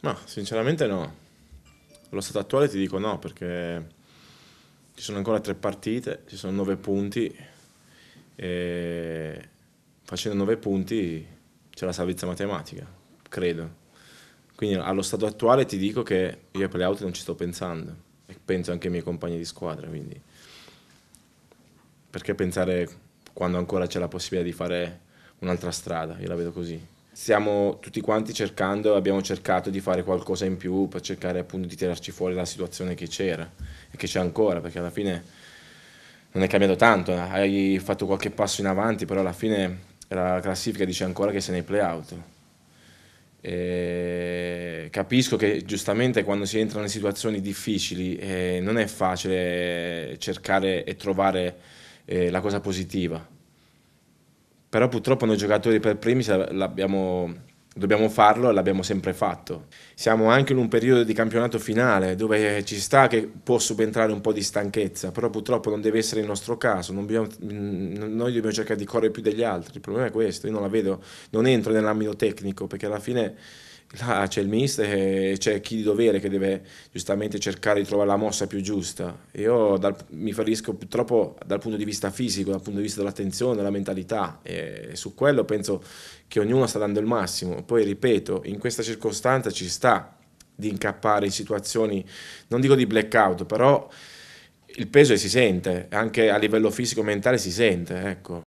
Ma sinceramente no. Allo stato attuale ti dico no perché ci sono ancora tre partite, ci sono nove punti e facendo nove punti c'è la salvezza matematica, credo. Quindi allo stato attuale ti dico che io per le auto non ci sto pensando e penso anche ai miei compagni di squadra, quindi perché pensare quando ancora c'è la possibilità di fare un'altra strada, io la vedo così. Stiamo tutti quanti cercando, abbiamo cercato di fare qualcosa in più per cercare appunto di tirarci fuori la situazione che c'era e che c'è ancora, perché alla fine non è cambiato tanto, eh. hai fatto qualche passo in avanti, però alla fine la classifica dice ancora che sei nei play-out. E capisco che giustamente quando si entrano in situazioni difficili eh, non è facile cercare e trovare eh, la cosa positiva però purtroppo noi giocatori per primi dobbiamo farlo e l'abbiamo sempre fatto. Siamo anche in un periodo di campionato finale dove ci sta che può subentrare un po' di stanchezza, però purtroppo non deve essere il nostro caso, dobbiamo, mm, noi dobbiamo cercare di correre più degli altri, il problema è questo, io non la vedo, non entro nell'ambito tecnico perché alla fine là ah, c'è il mister e c'è chi di dovere che deve giustamente cercare di trovare la mossa più giusta. Io dal, mi ferisco purtroppo dal punto di vista fisico, dal punto di vista dell'attenzione, della mentalità e su quello penso che ognuno sta dando il massimo. Poi ripeto, in questa circostanza ci sta di incappare in situazioni, non dico di blackout, però il peso si sente, anche a livello fisico e mentale si sente. Ecco.